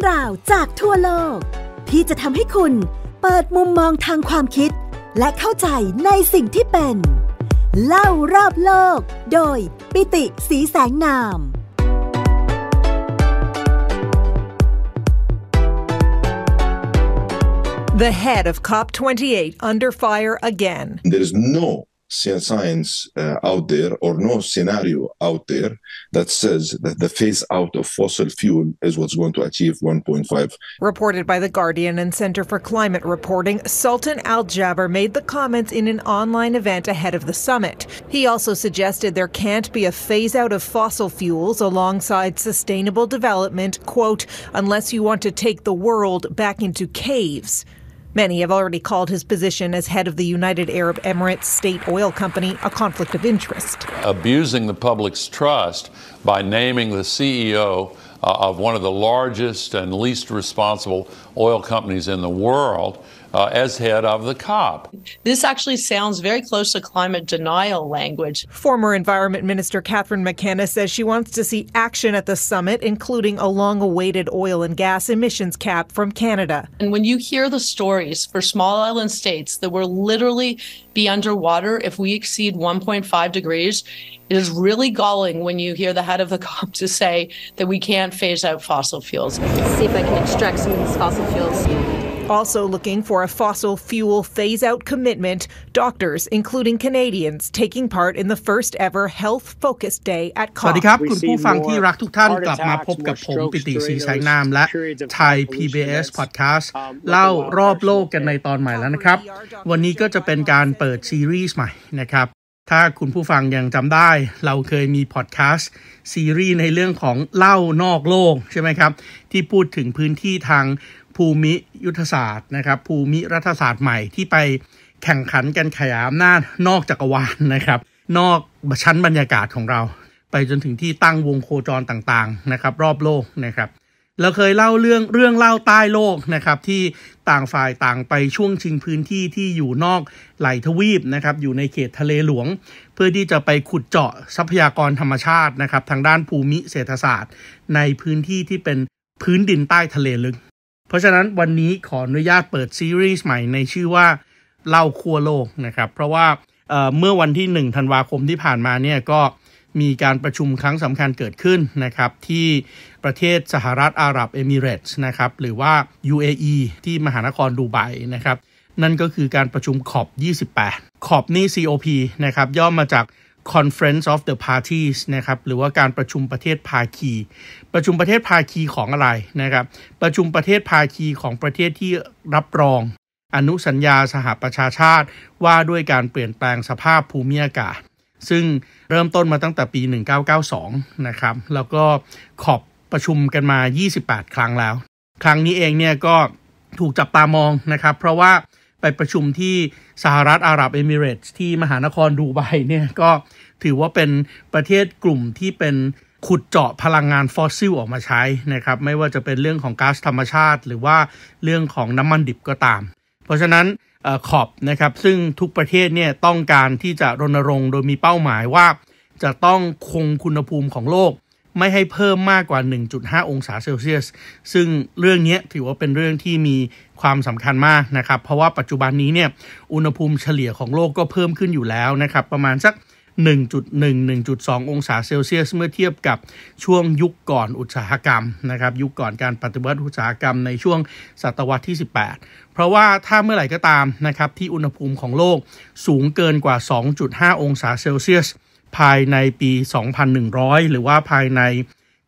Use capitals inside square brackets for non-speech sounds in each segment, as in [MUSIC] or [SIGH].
รื่องราวจากทั่วโลก ที่จะทำให้คุณเปิดมุมมองทางความคิดและเข้าใจในสิ่งที่เป็น เล่ารอบโลก โดยปิติสีแสงนาม The head of COP28 under fire again. There is no science uh, out there or no scenario out there that says that the phase out of fossil fuel is what's going to achieve 1.5. Reported by The Guardian and Center for Climate Reporting, Sultan Al Jaber made the comments in an online event ahead of the summit. He also suggested there can't be a phase out of fossil fuels alongside sustainable development, quote, unless you want to take the world back into caves. Many have already called his position as head of the United Arab Emirates State Oil Company a conflict of interest. Abusing the public's trust by naming the CEO uh, of one of the largest and least responsible oil companies in the world uh, as head of the COP. This actually sounds very close to climate denial language. Former Environment Minister Catherine McKenna says she wants to see action at the summit, including a long awaited oil and gas emissions cap from Canada. And when you hear the stories for small island states that will literally be underwater if we exceed 1.5 degrees, it is really galling when you hear the head of the [LAUGHS] COP to say that we can't phase out fossil fuels. See if I can extract some of these fossil fuels. Also looking for a fossil fuel phase out commitment, doctors, including Canadians, taking part in the first ever health focused day at COP. สวัสดีครับคุณผู้ฟังที่รักทุกท่านกลับมาพบกับผมปิติศรีแสงนามและไทย PBS Podcast เล่ารอบโลกกันในตอนใหม่แล้วนะครับ วันนี้ก็จะเป็นการเปิดซีรีส์ใหม่นะครับถ้าคุณผู้ฟังยังจำได้ เราเคยมีพอดแคสต์ซีรีส์ในเรื่องของเล่านอกโลกใช่ไหมครับที่พูดถึงพื้นที่ทางภูมิยุทธศาสตร์นะครับ ภูมิรัฐศาสตร์ใหม่ ที่ไปแข่งขันกันขยายอำนาจนอกจักรวาลนะครับ นอกชั้นบรรยากาศของเรา ไปจนถึงที่ตั้งวงโครจรต่างๆนะครับรอบโลกนะครับ เราเคยเล่าเรื่องเรื่องเล่าใต้โลกนะครับที่ต่างฝ่ายต่างไปช่วงชิงพื้นที่ที่อยู่นอกไหลทวีปนะครับอยู่ในเขตทะเลหลวง เพื่อที่จะไปขุดเจาะทรัพยากรธรรมชาตินะครับทางด้านภูมิเศรษฐศาสตร์ในพื้นที่ที่เป็นพื้นดินใต้ทะเลลึกเพราะฉะนั้นวันนี้ขออนุญาตเปิดซีรีส์ใหม่ในชื่อว่าเล่าครัวโลกนะครับ เพราะว่าเมื่อวันที่ 1 ธันวาคมที่ผ่านมาเนี่ยก็มีการประชุมครั้งสำคัญเกิดขึ้นนะครับที่ประเทศสหรัฐอาหรับเอมิเรตส์นะครับหรือว่า UAE ที่มหานครดูไบนะครับ นั่นก็คือการประชุมขอบ 28 ขอบนี่ COP นะครับย่อมาจาก Conference of the Parties นะครับหรือว่าการประชุมประเทศภาคี ประชุมประเทศภาคีของอะไรนะครับประชุมประเทศภาคีของประเทศที่รับรอง อนุสัญญาสหประชาชาติว่าด้วยการเปลี่ยนแปลงสภาพภูมิอากาศซึ่งเริ่มต้นมาตั้งแต่ปี 1992นะครับแล้วก็ขอบประชุมกันมา 28 ครั้งแล้ว ครั้งนี้เองเนี่ยก็ถูกจับตามองนะครับ เพราะว่าไปประชุมที่สหรัฐอาหรับเอมิเรตส์ที่มหานครดูไบเนี่ยก็ถือว่าเป็นประเทศกลุ่มที่เป็นขุดเจาะพลังงานฟอสซิลออกมาใช้นะครับไม่ว่าจะเป็นเรื่องของก๊าซธรรมชาติ หรือว่าเรื่องของน้ำมันดิบก็ตาม เพราะฉะนั้นขอบนะครับซึ่งทุกประเทศเนี่ยต้องการที่จะรณรงค์โดยมีเป้าหมายว่าจะต้องคงคุณภูมิของโลก ไม่ให้เพิ่มมากกว่า 1.5 องศาเซลเซียสซึ่งเรื่องนี้ถือว่าเป็นเรื่องที่มีความสำคัญมากนะครับเพราะว่าปัจจุบันนี้เนี่ยอุณหภูมิเฉลี่ยของโลกก็เพิ่มขึ้นอยู่แล้วนะครับประมาณสัก1.1-1.2 องศาเซลเซียส เมื่อเทียบกับช่วงยุคก่อนอุตสาหกรรม นะครับ ยุคก่อนการปฏิวัติอุตสาหกรรมในช่วงศตวรรษที่ 18 เพราะว่าถ้าเมื่อไหร่ก็ตามนะครับที่อุณหภูมิของโลกสูงเกินกว่า 2.5 องศาเซลเซียส ภายในปี 2100 หรือว่าภายใน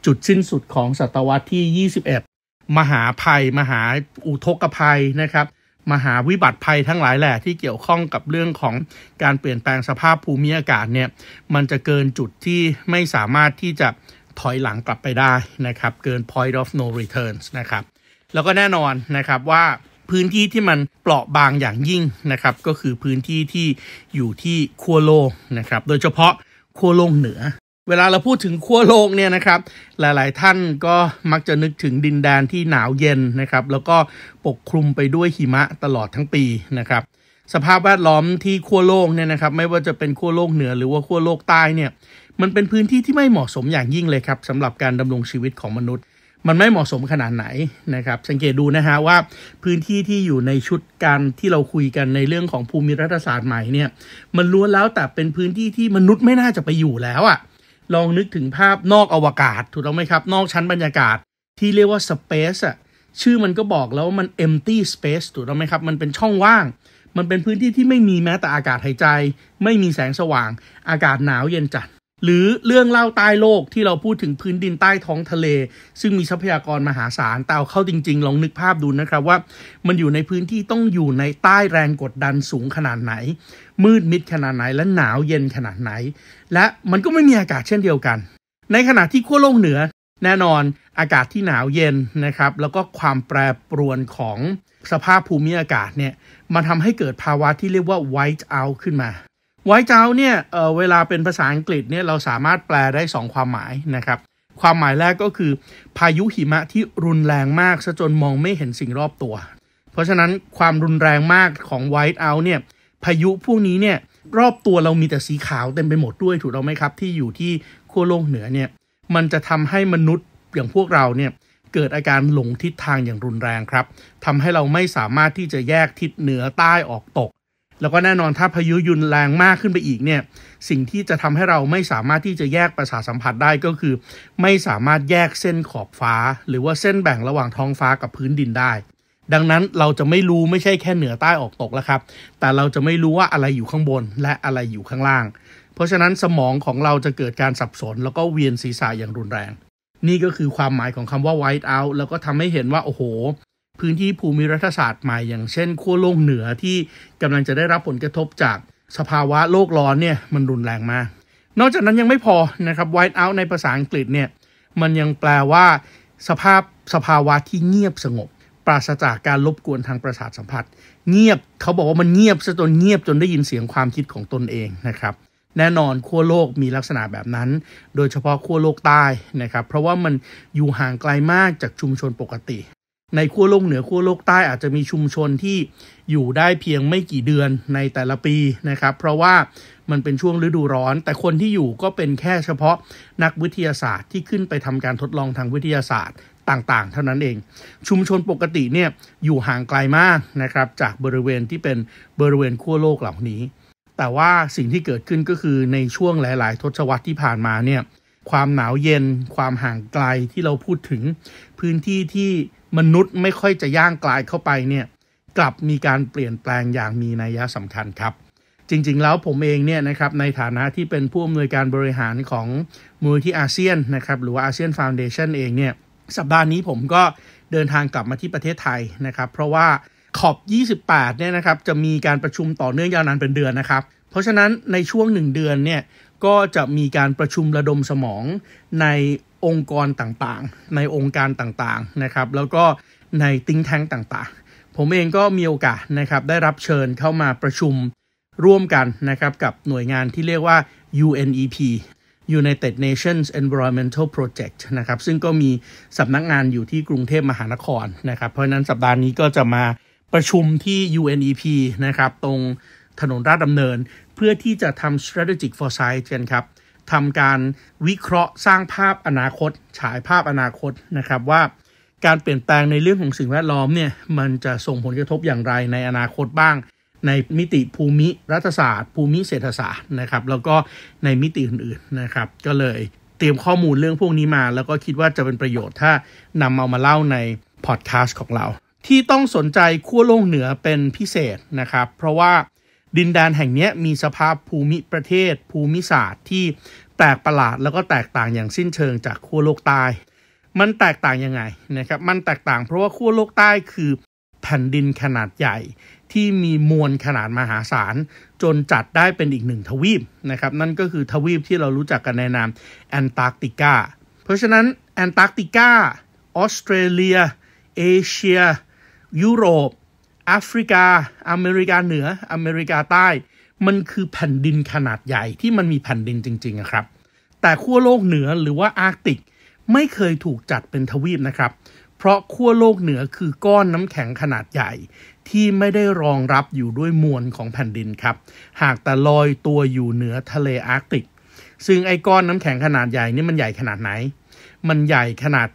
จุดสิ้นสุดของศตวรรษที่ 21 มหาภัยมหาอุทกภัยนะครับมหาวิบัติภัยทั้งหลายแหละ ที่เกี่ยวข้องกับเรื่องของการเปลี่ยนแปลงสภาพภูมิอากาศเนี่ยมันจะเกินจุดที่ไม่สามารถที่จะถอยหลังกลับไปได้นะครับเกิน point of no returns นะครับแล้วก็แน่นอนนะครับว่าพื้นที่ที่มันเปราะบางอย่างยิ่งนะครับก็คือพื้นที่ที่อยู่ที่ขั้วโลกนะครับโดยเฉพาะขั้วโลกเหนือเวลาเราพูดถึงขั้วโลกเนี่ยนะครับ หลายๆท่านก็มักจะนึกถึงดินแดนที่หนาวเย็นนะครับ แล้วก็ปกคลุมไปด้วยหิมะตลอดทั้งปีนะครับ สภาพแวดล้อมที่ขั้วโลกเนี่ยนะครับ ไม่ว่าจะเป็นขั้วโลกเหนือ หรือว่าขั้วโลกใต้เนี่ย มันเป็นพื้นที่ที่ไม่เหมาะสมอย่างยิ่งเลยครับสำหรับการดำรงชีวิตของมนุษย์ มันไม่เหมาะสมขนาดไหนนะครับ สังเกตดูนะฮะว่าพื้นที่ที่อยู่ในชุดการที่เราคุยกันในเรื่องของภูมิรัฐศาสตร์ใหม่เนี่ย มันล้วนแล้วแต่เป็นพื้นที่ที่มนุษย์ไม่น่าจะไปอยู่แล้วอะ่ะลองนึกถึงภาพนอกอวกาศ ถูกต้องไหมครับนอกชั้นบรรยากาศที่เรียกว่า Space อ่ะชื่อมันก็บอกแล้วว่ามัน empty space ถูกต้องไหมครับมันเป็นช่องว่าง มันเป็นพื้นที่ที่ไม่มีแม้แต่อากาศหายใจ ไม่มีแสงสว่างอากาศหนาวเย็นจัดหรือเรื่องเล่าใต้โลกที่เราพูดถึงพื้นดินใต้ท้องทะเล ซึ่งมีทรัพยากรมหาศาลแต่เข้าจริงๆลองนึกภาพดูนะครับว่า มันอยู่ในพื้นที่ต้องอยู่ในใต้แรงกดดันสูงขนาดไหน มืดมิดขนาดไหนและหนาวเย็นขนาดไหน และมันก็ไม่มีอากาศเช่นเดียวกัน ในขณะที่ขั้วโลกเหนือแน่นอนอากาศที่หนาวเย็นนะครับแล้วก็ความแปรปรวนของสภาพภูมิอากาศเนี่ยมันทำให้เกิดภาวะที่เรียกว่า white out ขึ้นมาไวท์เจ้าเนี่ยเเวลาเป็นภาษาอังกฤษเนี่ยเราสามารถแปลได้2 ความหมายนะครับ ความหมายแรกก็คือพายุหิมะที่รุนแรงมากซะจนมองไม่เห็นสิ่งรอบตัว เพราะฉะนั้นความรุนแรงมากของไวท์เอาเนี่ยพายุพวกนี้เนี่ยรอบตัวเรามีแต่สีขาวเต็มไปหมดด้วยถูกเราไหมครับที่อยู่ที่ขั้วโลกเหนือเนี่ยมันจะทำให้มนุษย์อย่างพวกเราเนี่ยเกิดอาการหลงทิศทางอย่างรุนแรงครับทำให้เราไม่สามารถที่จะแยกทิศเหนือใต้ออกตกแล้วก็แน่นอนถ้าพายุยุนแรงมากขึ้นไปอีกเนี่ยสิ่งที่จะทำให้เราไม่สามารถที่จะแยกประสาสัมผัสได้ก็คือ ไม่สามารถแยกเส้นขอบฟ้าหรือว่าเส้นแบ่งระหว่างท้องฟ้ากับพื้นดินได้ ดังนั้นเราจะไม่รู้ไม่ใช่แค่เหนือใต้ออกตกแล้วครับ แต่เราจะไม่รู้ว่าอะไรอยู่ข้างบนและอะไรอยู่ข้างล่าง เพราะฉะนั้นสมองของเราจะเกิดการสับสน แล้วก็เวียนศีรษะอย่างรุนแรง นี่ก็คือความหมายของคำว่า white out แล้วก็ทำให้เห็นว่าโอ้โหพื้นที่ภูมิรัฐศาสตร์ใหม่อย่างเช่นขั้วโลกเหนือที่กำลังจะได้รับผลกระทบจากสภาวะโลกร้อนเนี่ยมันรุนแรงมาก นอกจากนั้นยังไม่พอนะครับ white out ในภาษาอังกฤษเนี่ยมันยังแปลว่าสภาพสภาวะที่เงียบสงบ ปราศจากการรบกวนทางประสาทสัมผัส เงียบเขาบอกว่ามันเงียบซะจนเงียบจนได้ยินเสียงความคิดของตนเองนะครับแน่นอนขั้วโลกมีลักษณะแบบนั้น โดยเฉพาะขั้วโลกใต้นะครับเพราะว่ามันอยู่ห่างไกลมากจากชุมชนปกติในขั้วโลกเหนือขั้วโลกใต้ อาจจะมีชุมชนที่อยู่ได้เพียงไม่กี่เดือนในแต่ละปีนะครับ เพราะว่ามันเป็นช่วงฤดูร้อน แต่คนที่อยู่ก็เป็นแค่เฉพาะนักวิทยาศาสตร์ที่ขึ้นไปทำการทดลองทางวิทยาศาสตร์ต่างๆเท่านั้นเอง ชุมชนปกติเนี่ยอยู่ห่างไกลมากนะครับ จากบริเวณที่เป็นบริเวณขั้วโลกเหล่านี้ แต่ว่าสิ่งที่เกิดขึ้นก็คือในช่วงหลาย ๆทศวรรษที่ผ่านมาเนี่ยความหนาวเย็นความห่างไกลที่เราพูดถึงพื้นที่ที่มนุษย์ไม่ค่อยจะย่างกลายเข้าไปเนี่ยกลับมีการเปลี่ยนแปลงอย่างมีนัยสำคัญครับ จริงๆแล้วผมเองเนี่ยนะครับในฐานะที่เป็นผู้อำนวยการบริหารของ มูลที่อาเซียนนะครับหรือว่าอาเซียนฟาวเดชันเองเนี่ยสัปดาห์นี้ผมก็เดินทางกลับมาที่ประเทศไทยนะครับเพราะว่าขอบ 28เนี่ยนะครับจะมีการประชุมต่อเนื่องยาวนานเป็นเดือนนะครับเพราะฉะนั้นในช่วง1เดือนเนี่ยก็จะมีการประชุมระดมสมองในองค์กรต่างๆ ในองค์การต่างๆ นะครับ แล้วก็ในติ้งแท้งต่างๆ ผมเองก็มีโอกาสนะครับ ได้รับเชิญเข้ามาประชุมร่วมกันนะครับกับหน่วยงานที่เรียกว่า UNEP United Nations Environmental Project นะครับ ซึ่งก็มีสำนักงานอยู่ที่กรุงเทพมหานครนะครับ เพราะนั้นสัปดาห์นี้ก็จะมาประชุมที่ UNEP นะครับ ตรงถนนราชดำเนิน เพื่อที่จะทำ strategic foresight กันครับทำการวิเคราะห์สร้างภาพอนาคต ฉายภาพอนาคตนะครับว่าการเปลี่ยนแปลงในเรื่องของสิ่งแวดล้อมเนี่ยมันจะส่งผลกระทบอย่างไรในอนาคตบ้าง ในมิติภูมิรัฐศาสตร์ ภูมิเศรษฐศาสตร์นะครับแล้วก็ในมิติอื่นๆนะครับ ก็เลยเตรียมข้อมูลเรื่องพวกนี้มา แล้วก็คิดว่าจะเป็นประโยชน์ถ้านำเอามาเล่าในพอดแคสต์ของเรา ที่ต้องสนใจขั้วโลกเหนือเป็นพิเศษนะครับ เพราะว่าดินแดนแห่งนี้มีสภาพภูมิประเทศภูมิศาสตร์ที่แปลกประหลาดแล้วก็แตกต่างอย่างสิ้นเชิงจากขั้วโลกใต้ มันแตกต่างยังไงนะครับ มันแตกต่างเพราะว่าขั้วโลกใต้คือแผ่นดินขนาดใหญ่ที่มีมวลขนาดมหาศาลจนจัดได้เป็นอีกหนึ่งทวีปนะครับ นั่นก็คือทวีปที่เรารู้จักกันในนามแอนตาร์กติกาเพราะฉะนั้นแอนตาร์กติกาออสเตรเลีย เอเชีย ยุโรปแอฟริกา อเมริกาเหนือ อเมริกาใต้ มันคือแผ่นดินขนาดใหญ่ ที่มันมีแผ่นดินจริงๆครับ แต่ขั้วโลกเหนือหรือว่าอาร์กติก ไม่เคยถูกจัดเป็นทวีปนะครับ เพราะขั้วโลกเหนือคือก้อนน้ำแข็งขนาดใหญ่ ที่ไม่ได้รองรับอยู่ด้วยมวลของแผ่นดินครับ หากแต่ลอยตัวอยู่เหนือทะเลอาร์กติก ซึ่งไอ้ก้อนน้ำแข็งขนาดใหญ่นี่มันใหญ่ขนาดไหน มันใหญ่ขนาด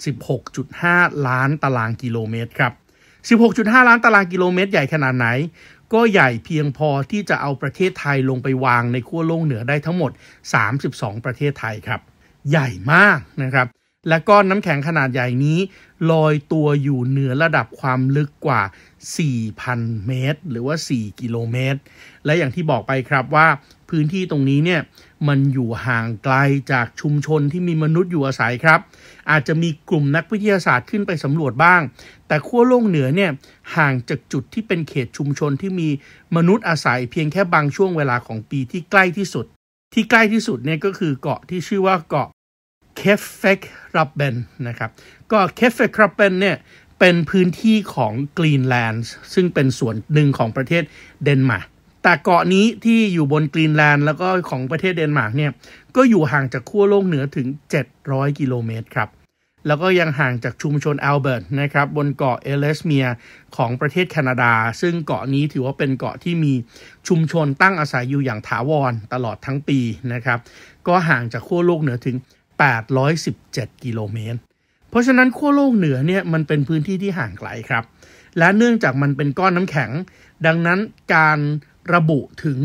16.5 ล้านตารางกิโลเมตรครับ16.5 ล้านตารางกิโลเมตร ใหญ่ขนาดไหน ก็ใหญ่เพียงพอที่จะเอาประเทศไทยลงไปวางในขั้วโลกเหนือได้ทั้งหมด 32 ประเทศไทยครับ ใหญ่มากนะครับและก้อนน้ำแข็งขนาดใหญ่นี้ ลอยตัวอยู่เหนือระดับความลึกกว่า 4,000 เมตร หรือว่า 4 กิโลเมตร และอย่างที่บอกไปครับว่าพื้นที่ตรงนี้เนี่ยมันอยู่ห่างไกลจากชุมชนที่มีมนุษย์อยู่อาศัยครับ อาจจะมีกลุ่มนักวิทยาศาสตร์ขึ้นไปสำรวจบ้างแต่ขั้วโลกเหนือเนี่ยห่างจากจุดที่เป็นเขตชุมชนที่มีมนุษย์อาศัยเพียงแค่บางช่วงเวลาของปีที่ใกล้ที่สุด ที่ใกล้ที่สุดเนี่ยก็คือเกาะที่ชื่อว่าเกาะเคฟเฟก รับเบนนะครับก็เคฟเฟก รับเบนเนี่ยเป็นพื้นที่ของกรีนแลนด์ซึ่งเป็นส่วนหนึ่งของประเทศเดนมาร์กแต่เกาะนี้ที่อยู่บนกรีนแลนด์แล้วก็ของประเทศเดนมาร์กเนี่ยก็อยู่ห่างจากขั้วโลกเหนือถึง 700 กิโลเมตรครับแล้วก็ยังห่างจากชุมชนแอลเบิร์ตนะครับบนเกาะเอเลสเมียของประเทศแคนาดา ซึ่งเกาะนี้ถือว่าเป็นเกาะที่มีชุมชนตั้งอาศัยอยู่อย่างถาวร ตลอดทั้งปีนะครับก็ห่างจากขั้วโลกเหนือถึง 817 กิโลเมตร เพราะฉะนั้นขั้วโลกเหนือเนี่ยมันเป็นพื้นที่ที่ห่างไกลครับ และเนื่องจากมันเป็นก้อนน้ำแข็ง ดังนั้นการระบุถึง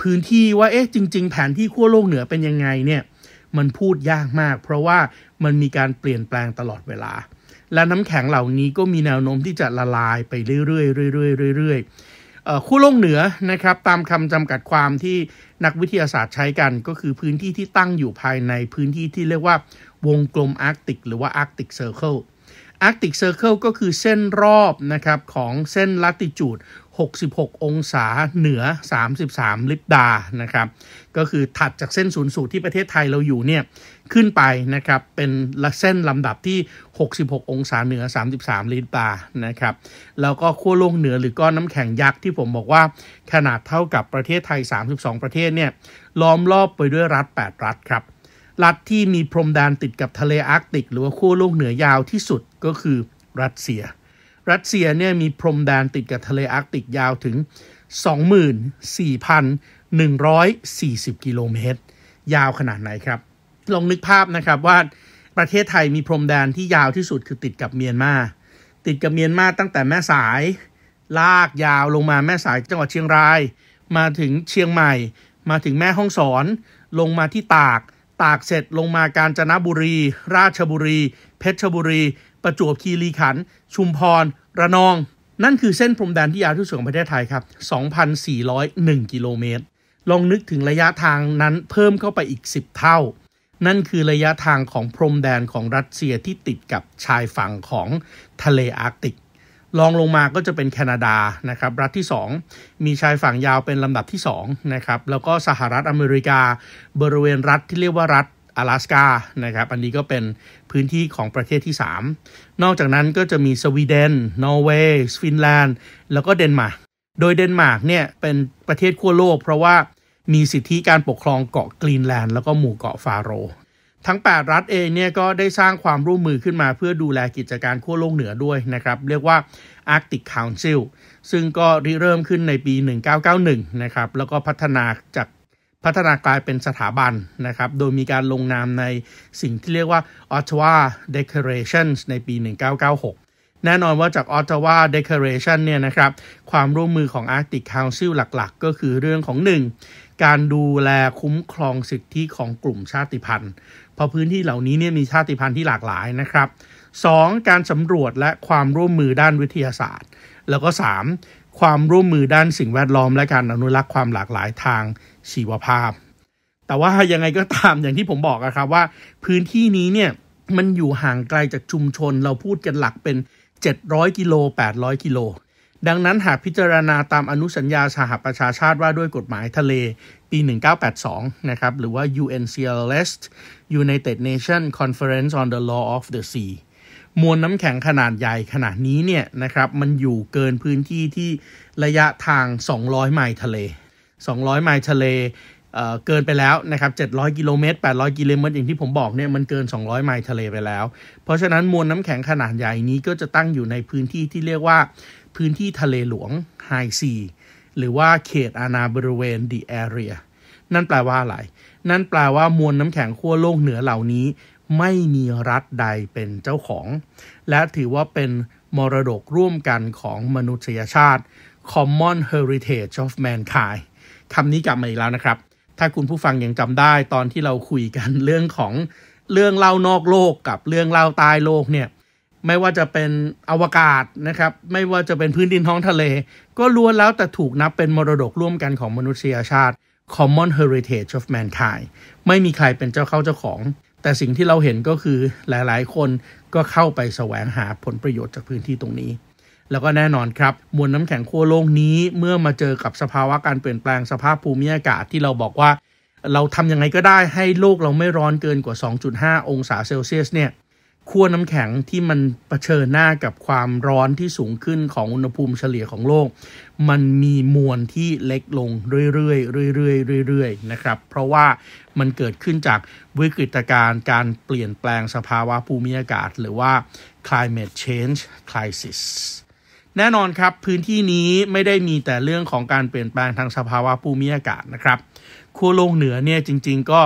พื้นที่ว่าเอ๊ะจริงๆแผนที่ขั้วโลกเหนือเป็นยังไงเนี่ยมันพูดยากมากเพราะว่ามันมีการเปลี่ยนแปลงตลอดเวลา และน้ำแข็งเหล่านี้ก็มีแนวโน้มที่จะละลายไปเรื่อยๆเรื่อยๆเรื่อยๆคู่โลกเหนือนะครับตามคำจำกัดความที่นักวิทยาศาสตร์ใช้กันก็คือพื้นที่ที่ตั้งอยู่ภายในพื้นที่ที่เรียกว่าวงกลมอาร์กติกหรือว่าอาร์กติกเซอร์เคิลอาร์กติกเซอร์เคิลก็คือเส้นรอบนะครับของเส้นลัติจูด66 องศาเหนือ 33 ลิบดานะครับ ก็คือถัดจากเส้นศูนย์สูตรที่ประเทศไทยเราอยู่เนี่ยขึ้นไปนะครับเป็นเส้นลำดับที่ 66 องศาเหนือ 33 ลิบดานะครับแล้วก็ขั้วโลกเหนือหรือก้อนน้ำแข็งยักษ์ที่ผมบอกว่าขนาดเท่ากับประเทศไทย 32 ประเทศเนี่ยล้อมรอบไปด้วยรัฐ 8 รัฐครับ รัฐที่มีพรมแดนติดกับทะเลอาร์กติก หรือว่าขั้วโลกเหนือยาวที่สุดก็คือรัสเซียรัสเซียเนี่ยมีพรมแดนติดกับทะเลอาร์กติกยาวถึง 24,140 กิโลเมตรยาวขนาดไหนครับ ลองนึกภาพนะครับว่าประเทศไทยมีพรมแดนที่ยาวที่สุดคือติดกับเมียนมา ติดกับเมียนมาตั้งแต่แม่สาย ลากยาวลงมาแม่สายจังหวัดเชียงราย มาถึงเชียงใหม่ มาถึงแม่ฮ่องสอนลงมาที่ตาก ตากเสร็จลงมากาญจนบุรี ราชบุรี เพชรบุรีประจวบคีรีขันธ์ชุมพร ระนอง นั่นคือเส้นพรมแดนที่ยาวที่สุดของประเทศไทยครับ 2,401 กิโลเมตร ลองนึกถึงระยะทางนั้นเพิ่มเข้าไปอีก 10 เท่า นั่นคือระยะทางของพรมแดนของรัสเซียที่ติดกับชายฝั่งของทะเลอาร์กติก ลองลงมาก็จะเป็นแคนาดานะครับรัฐที่ 2 มีชายฝั่งยาวเป็นลำดับที่2นะครับแล้วก็สหรัฐอเมริกาบริเวณรัฐที่เรียกว่ารัฐอลาสกานะครับ อันนี้ก็เป็นพื้นที่ของประเทศที่ 3 นอกจากนั้นก็จะมีสวีเดน นอร์เวย์ฟินแลนด์แล้วก็เดนมาร์ก โดยเดนมาร์กเนี่ยเป็นประเทศขั้วโลกเพราะว่ามีสิทธิการปกครองเกาะกรีนแลนด์แล้วก็หมู่เกาะฟาโรทั้ง 8 รัฐเองเนี่ยก็ได้สร้างความร่วมมือขึ้นมา เพื่อดูแลกิจการขั้วโลกเหนือด้วยนะครับ เรียกว่า Arctic Council ซึ่งก็ริเริ่มขึ้นในปี 1991 นะครับ แล้วก็พัฒนาจากพัฒนากลายเป็นสถาบันนะครับโดยมีการลงนามในสิ่งที่เรียกว่า Ottawa Declaration ในปี 1996 แน่นอนว่าจาก Ottawa Declaration เนี่ยนะครับความร่วมมือของ Arctic Council หลักๆก็คือเรื่องของ 1. การดูแลคุ้มครองสิทธิของกลุ่มชาติพันธุ์ เพราะพื้นที่เหล่านี้เนี่ยมีชาติพันธุ์ที่หลากหลายนะครับ 2. การสำรวจและความร่วมมือด้านวิทยาศาสตร์ แล้วก็3ความร่วมมือด้านสิ่งแวดล้อมและการอนุรักษ์ความหลากหลายทางชีวภาพ แต่ว่ายังไงก็ตามอย่างที่ผมบอกนะครับว่าพื้นที่นี้เนี่ยมันอยู่ห่างไกลจากชุมชนเราพูดกันหลักเป็น 700กิโล800กิโล ดังนั้นหากพิจารณาตามอนุสัญญาสหประชาชาติว่าด้วยกฎหมายทะเลปี 1982นะครับหรือว่า UNCLS United Nations Conference on the Law of the Sea มวลน้ำแข็งขนาดใหญ่ขนาดนี้เนี่ยนะครับมันอยู่เกินพื้นที่ที่ระยะทาง 200 ไมล์ทะเล 200 ไมล์ทะเลเเกินไปแล้วนะครับ 700 กิโลเมตร 800 กิโลเมตรอย่างที่ผมบอกเนี่ยมันเกิน 200 ไมล์ทะเลไปแล้ว เพราะฉะนั้นมวลน้ำแข็งขนาดใหญ่นี้ก็จะตั้งอยู่ในพื้นที่ที่เรียกว่าพื้นที่ทะเลหลวงไฮซีหรือว่าเขตอาณาบริเวณ the area นั่นแปลว่าอะไร นั่นแปลว่ามวลน้ำแข็งขั้วโลกเหนือเหล่านี้ไม่มีรัฐใดเป็นเจ้าของ และถือว่าเป็นมรดกร่วมกันของมนุษยชาติ Common Heritage of Mankind คำนี้กลับมาอีกแล้วนะครับ ถ้าคุณผู้ฟังยังจำได้ตอนที่เราคุยกันเรื่องของเรื่องเล่านอกโลกกับเรื่องเล่าใต้โลกเนี่ย ไม่ว่าจะเป็นอวกาศนะครับ ไม่ว่าจะเป็นพื้นดินท้องทะเล ก็ล้วนแล้วแต่ถูกนับเป็นมรดกร่วมกันของมนุษยชาติ Common Heritage of Mankind ไม่มีใครเป็นเจ้าเข้าเจ้าของแต่สิ่งที่เราเห็นก็คือหลายๆ คนก็เข้าไปแสวงหาผลประโยชน์จากพื้นที่ตรงนี้ แล้วก็แน่นอนครับ มวลน้ำแข็งขั้วโลกนี้เมื่อมาเจอกับสภาวะการเปลี่ยนแปลงสภาพภูมิอากาศที่เราบอกว่า เราทํำยังไงก็ได้ให้โลกเราไม่ร้อนเกินกว่า 2.5 องศาเซลเซียสเนี่ยขั้วน้ำแข็งที่มันเผชิญหน้ากับความร้อนที่สูงขึ้นของอุณหภูมิเฉลี่ยของโลก มันมีมวลที่เล็กลงเรื่อยๆเรื่อยๆเรื่อยๆนะครับเพราะว่ามันเกิดขึ้นจากวิกฤตการณ์การเปลี่ยนแปลงสภาวะภูมิอากาศ หรือว่า climate change crisis แน่นอนครับพื้นที่นี้ไม่ได้มีแต่เรื่องของการเปลี่ยนแปลงทางสภาวะภูมิอากาศนะครับขั้วโลกเหนือเนี่ยจริงๆก็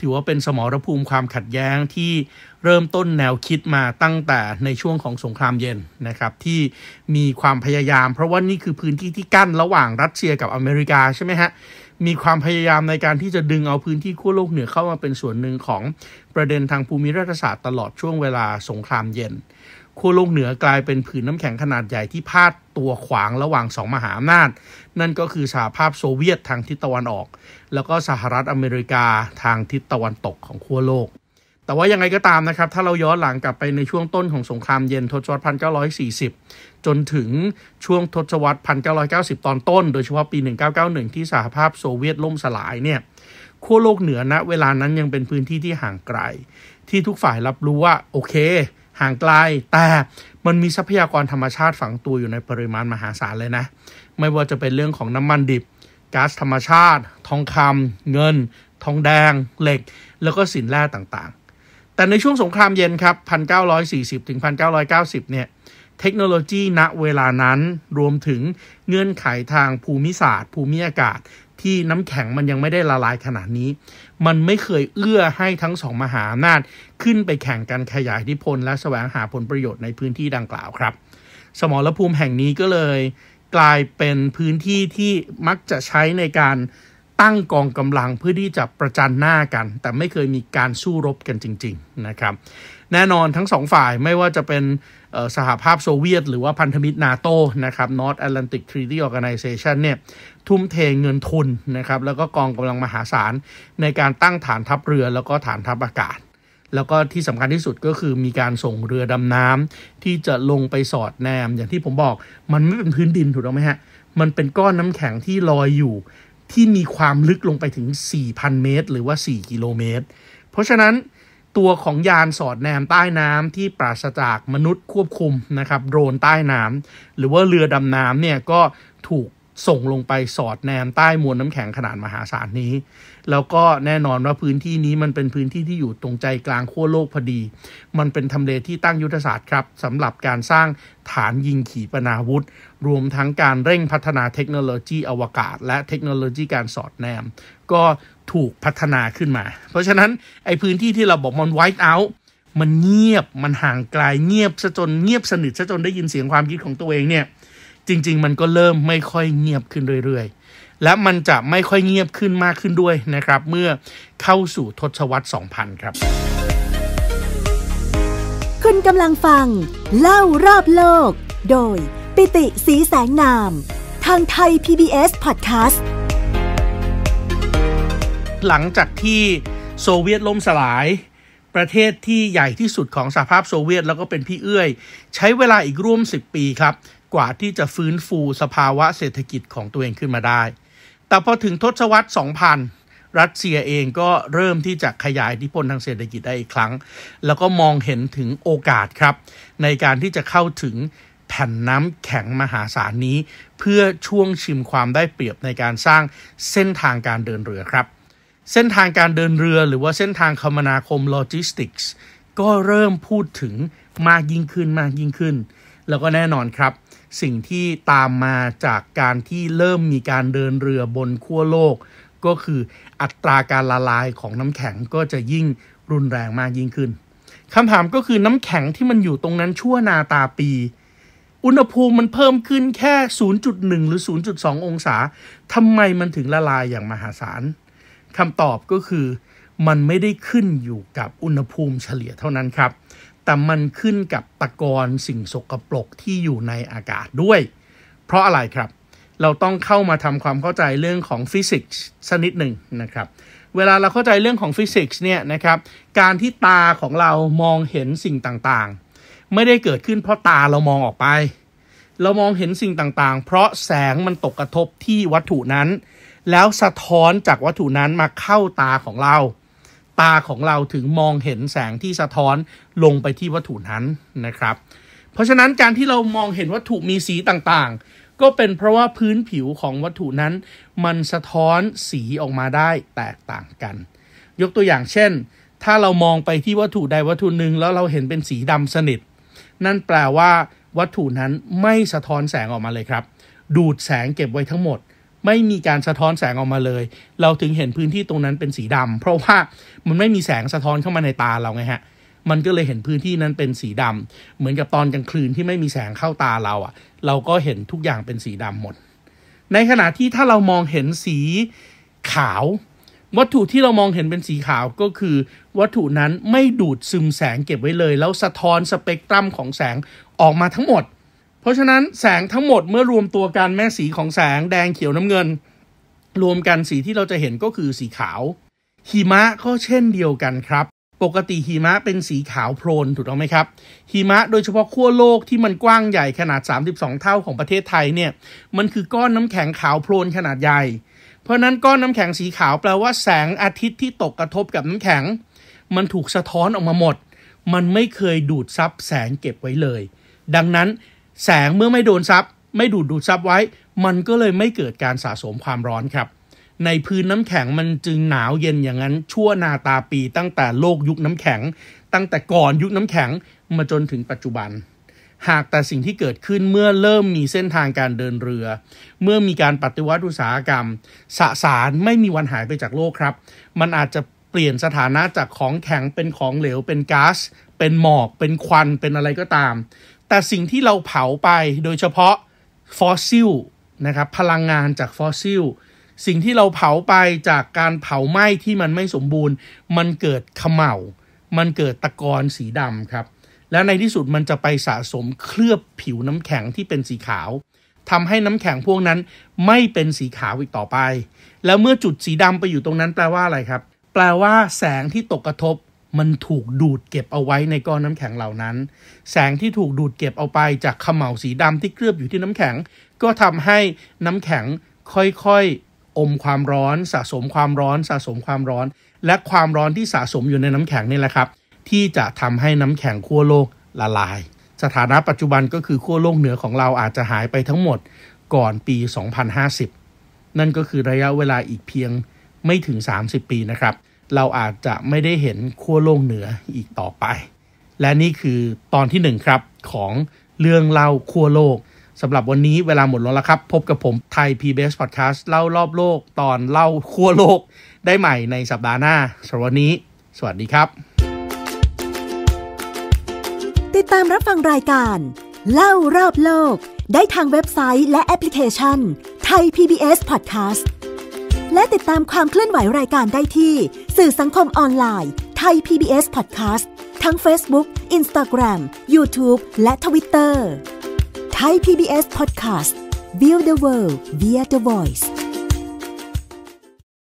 ถือว่าเป็นสมรภูมิความขัดแย้งที่เริ่มต้นแนวคิดมาตั้งแต่ในช่วงของสงครามเย็นนะครับที่มีความพยายามเพราะว่านี่คือพื้นที่ที่กั้นระหว่างรัสเซียกับอเมริกาใช่ไหมฮะมีความพยายามในการที่จะดึงเอาพื้นที่ขั้วโลกเหนือเข้ามาเป็นส่วนหนึ่งของประเด็นทางภูมิรัฐศาสตร์ตลอดช่วงเวลาสงครามเย็นขั้วโลกเหนือกลายเป็นผืนน้ำแข็งขนาดใหญ่ที่พาดตัวขวางระหว่างสองมหาอำนาจนั่นก็คือสหภาพโซเวียตทางทิศตะวันออก แล้วก็สหรัฐอเมริกาทางทิศตะวันตกของขั้วโลก แต่ว่ายังไงก็ตามนะครับ ถ้าเราย้อนหลังกลับไปในช่วงต้นของสงครามเย็นทศวรรษ 1940 จนถึงช่วงทศวรรษ 1990 ตอนต้น โดยเฉพาะปี 1991 ที่สหภาพโซเวียตล่มสลายเนี่ยขั้วโลกเหนือณเวลานั้นยังเป็นพื้นที่ที่ห่างไกลที่ทุกฝ่ายรับรู้ว่าโอเค ห่างไกลแต่มันมีทรัพยากรธรรมชาติฝังตัวอยู่ในปริมาณมหาศาลเลยนะไม่ว่าจะเป็นเรื่องของน้ำมันดิบก๊าซธรรมชาติทองคำเงินทองแดง เหล็กแล้วก็สินแร่ต่างๆ แต่ในช่วงสงครามเย็นครับ 1940ถึง1990เนี่ยเทคโนโลยีณเวลานั้นรวมถึงเงื่อนไขทางภูมิศาสตร์ ภูมิอากาศ ที่น้ำแข็งมันยังไม่ได้ละลายขนาดนี้ มันไม่เคยเอื้อให้ทั้งสองมหาอำนาจขึ้นไปแข่งกันขยายอิทธิพลและแสวงหาผลประโยชน์ในพื้นที่ดังกล่าวครับ สมรภูมิแห่งนี้ก็เลยกลายเป็นพื้นที่ที่มักจะใช้ในการตั้งกองกำลังเพื่อที่จะประจันหน้ากัน แต่ไม่เคยมีการสู้รบกันจริงๆ นะครับ แน่นอนทั้งสองฝ่ายไม่ว่าจะเป็นสหภาพโซเวียตหรือว่าพันธมิตรนาโตนะครับ North Atlantic Treaty Organization เนี่ยทุ่มเทเงินทุนนะครับแล้วก็กองกำลังมหาศาลในการตั้งฐานทัพเรือแล้วก็ฐานทัพอากาศแล้วก็ที่สำคัญที่สุดก็คือมีการส่งเรือดำน้ำ ที่จะลงไปสอดแนมอย่างที่ผมบอกมันไม่เป็นพื้นดินถูกต้องไหมฮะ มันเป็นก้อนน้ำแข็งที่ลอยอยู่ ที่มีความลึกลงไปถึง 4,000 เมตร หรือว่า 4 กิโลเมตร เพราะฉะนั้น ตัวของยานสอดแนมใต้น้ำที่ปราศจากมนุษย์ควบคุมนะครับโดรนใต้น้ำ หรือว่าเรือดำน้ำเนี่ยก็ถูกส่งลงไปสอดแนม ใต้มวลน้ำแข็งขนาดมหาศาลนี้ แล้วก็แน่นอนว่าพื้นที่นี้มันเป็นพื้นที่ที่อยู่ตรงใจกลางขั้วโลกพอดี มันเป็นทำเลที่ตั้งยุทธศาสตร์ครับสำหรับการสร้างฐานยิงขีปนาวุธ รวมทั้งการเร่งพัฒนาเทคโนโลยีอวกาศ และเทคโนโลยีการสอดแนม ก็ถูกพัฒนาขึ้นมา เพราะฉะนั้นไอพื้นที่ที่เราบอกมันไวท์เอาท์มันเงียบ มันห่างไกลเงียบซะจนเงียบสนิทซะจนได้ยินเสียงความคิดของตัวเองเนี่ยจริง ๆ มันก็เริ่มไม่ค่อยเงียบขึ้นเรื่อย ๆ และมันจะไม่ค่อยเงียบขึ้นมากขึ้นด้วยนะครับ เมื่อเข้าสู่ทศวรรษ2000 ครับคุณกำลังฟังเล่ารอบโลก โดยปิติสีแสงนาม ทางไทย PBS Podcast หลังจากที่โซเวียตล่มสลาย ประเทศที่ใหญ่ที่สุดของสหภาพโซเวียตแล้วก็เป็นพี่เอื้อยใช้เวลาอีกร่วม 10 ปีครับกว่าที่จะฟื้นฟูสภาวะเศรษฐกิจของตัวเองขึ้นมาได้ แต่พอถึงทศวรรษ 2000 รัสเซียเองก็เริ่มที่จะขยายอิทธิพลทางเศรษฐกิจได้อีกครั้ง แล้วก็มองเห็นถึงโอกาสครับ ในการที่จะเข้าถึงแผ่นน้ำแข็งมหาศาลนี้ เพื่อช่วงชิมความได้เปรียบในการสร้างเส้นทางการเดินเรือครับ เส้นทางการเดินเรือหรือว่าเส้นทางคมนาคมโลจิสติกส์ก็เริ่มพูดถึงมากยิ่งขึ้นมากยิ่งขึ้น แล้วก็แน่นอนครับสิ่งที่ตามมาจากการที่เริ่มมีการเดินเรือบนขั้วโลก ก็คืออัตราการละลายของน้ำแข็งก็จะยิ่งรุนแรงมากยิ่งขึ้น คำถามก็คือน้ำแข็งที่มันอยู่ตรงนั้นชั่วนาตาปี อุณหภูมิมันเพิ่มขึ้นแค่ 0.1 หรือ 0.2 องศาทำไมมันถึงละลายอย่างมหาศาลคำตอบก็คือมันไม่ได้ขึ้นอยู่กับอุณหภูมิเฉลี่ยเท่านั้นครับแต่มันขึ้นกับตะกอนสิ่งสกปรกที่อยู่ในอากาศด้วย เพราะอะไรครับ เราต้องเข้ามาทำความเข้าใจเรื่องของฟิสิกส์สักนิดหนึ่งนะครับ เวลาเราเข้าใจเรื่องของฟิสิกส์เนี่ยนะครับ การที่ตาของเรามองเห็นสิ่งต่างๆ ไม่ได้เกิดขึ้นเพราะตาเรามองออกไป เรามองเห็นสิ่งต่างๆ เพราะแสงมันตกกระทบที่วัตถุนั้น แล้วสะท้อนจากวัตถุนั้นมาเข้าตาของเราตาของเราถึงมองเห็นแสงที่สะท้อนลงไปที่วัตถุนั้นนะครับ เพราะฉะนั้นการที่เรามองเห็นวัตถุมีสีต่างๆ ก็เป็นเพราะว่าพื้นผิวของวัตถุนั้น มันสะท้อนสีออกมาได้แตกต่างกัน ยกตัวอย่างเช่น ถ้าเรามองไปที่วัตถุใดวัตถุหนึ่งแล้วเราเห็นเป็นสีดำสนิท นั่นแปลว่าวัตถุนั้นไม่สะท้อนแสงออกมาเลยครับ ดูดแสงเก็บไว้ทั้งหมดไม่มีการสะท้อนแสงออกมาเลย เราถึงเห็นพื้นที่ตรงนั้นเป็นสีดำ เพราะว่ามันไม่มีแสงสะท้อนเข้ามาในตาเราไงฮะ มันก็เลยเห็นพื้นที่นั้นเป็นสีดำ เหมือนกับตอนกลางคืนที่ไม่มีแสงเข้าตาเราอะ่ะ เราก็เห็นทุกอย่างเป็นสีดำหมด ในขณะที่ถ้าเรามองเห็นสีขาว วัตถุที่เรามองเห็นเป็นสีขาวก็คือ วัตถุนั้นไม่ดูดซึมแสงเก็บไว้เลย แล้วสะท้อนสเปกตรัมของแสงออกมาทั้งหมดเพราะฉะนั้นแสงทั้งหมดเมื่อรวมตัวกันแม่สีของแสงแดงเขียวน้ำเงิน รวมกันสีที่เราจะเห็นก็คือสีขาว หิมะก็เช่นเดียวกันครับ ปกติหิมะเป็นสีขาวโพลนถูกต้องไหมครับ หิมะโดยเฉพาะขั้วโลกที่มันกว้างใหญ่ขนาด 32 เท่าของประเทศไทยเนี่ยมันคือก้อนน้ำแข็งขาวโพลนขนาดใหญ่ เพราะนั้นก้อนน้ำแข็งสีขาวแปลว่าแสงอาทิตย์ที่ตกกระทบกับน้ำแข็ง มันถูกสะท้อนออกมาหมด มันไม่เคยดูดซับแสงเก็บไว้เลย ดังนั้นแสงเมื่อไม่โดนซับไม่ดูดดูดซับไว้ มันก็เลยไม่เกิดการสะสมความร้อนครับ ในพื้นน้ำแข็งมันจึงหนาวเย็นอย่างนั้นชั่วนาตาปีตั้งแต่โลกยุคน้ำแข็งตั้งแต่ก่อนยุคน้ำแข็งมาจนถึงปัจจุบัน หากแต่สิ่งที่เกิดขึ้นเมื่อเริ่มมีเส้นทางการเดินเรือ เมื่อมีการปฏิวัติอุตสาหกรรมสสารไม่มีวันหายไปจากโลกครับ มันอาจจะเปลี่ยนสถานะจากของแข็งเป็นของเหลวเป็นก๊าซเป็นหมอกเป็นควันเป็นอะไรก็ตามแต่สิ่งที่เราเผาไปโดยเฉพาะฟอสซิลนะครับพลังงานจากฟอสซิลสิ่งที่เราเผาไปจากการเผาไหม้ ที่มันไม่สมบูรณ์ มันเกิดขมเหลามันเกิดตะกอนสีดำครับและในที่สุดมันจะไปสะสมเคลือบผิวน้ำแข็งที่เป็นสีขาวทำให้น้ำแข็งพวกนั้นไม่เป็นสีขาวอีกต่อไป แล้วเมื่อจุดสีดำไปอยู่ตรงนั้น แปลว่าอะไรครับแปลว่าแสงที่ตกกระทบมันถูกดูดเก็บเอาไว้ในก้อนน้ำแข็งเหล่านั้น แสงที่ถูกดูดเก็บเอาไปจากขมเหลาสีดำที่เคลือบอยู่ที่น้ำแข็ง ก็ทำให้น้ำแข็งค่อยๆอมความร้อน สะสมความร้อน สะสมความร้อน และความร้อนที่สะสมอยู่ในน้ำแข็งนี่แหละครับ ที่จะทำให้น้ำแข็งขั้วโลกละลาย สถานะปัจจุบันก็คือขั้วโลกเหนือของเราอาจจะหายไปทั้งหมดก่อนปี 2050 นั่นก็คือระยะเวลาอีกเพียงไม่ถึง 30 ปีนะครับเราอาจจะไม่ได้เห็นขั้วโลกเหนืออีกต่อไป และนี่คือตอนที่หนึ่งครับของเรื่องเล่าขั้วโลกสำหรับวันนี้เวลาหมดลงแล้วครับ พบกับผมไทย PBS Podcast เล่ารอบโลก ตอนเล่าขั้วโลก ได้ใหม่ในสัปดาห์หน้าสำหรับวันนี้สวัสดีครับ ติดตามรับฟังรายการ เล่ารอบโลก ได้ทางเว็บไซต์และแอปพลิเคชันไทย PBS Podcast และติดตามความเคลื่อนไหวรายการได้ที่สื่อสังคมออนไลน์ ไทย PBS Podcast ทั้ง Facebook Instagram YouTube และ Twitter ไทย PBS Podcast Build the World via the Voice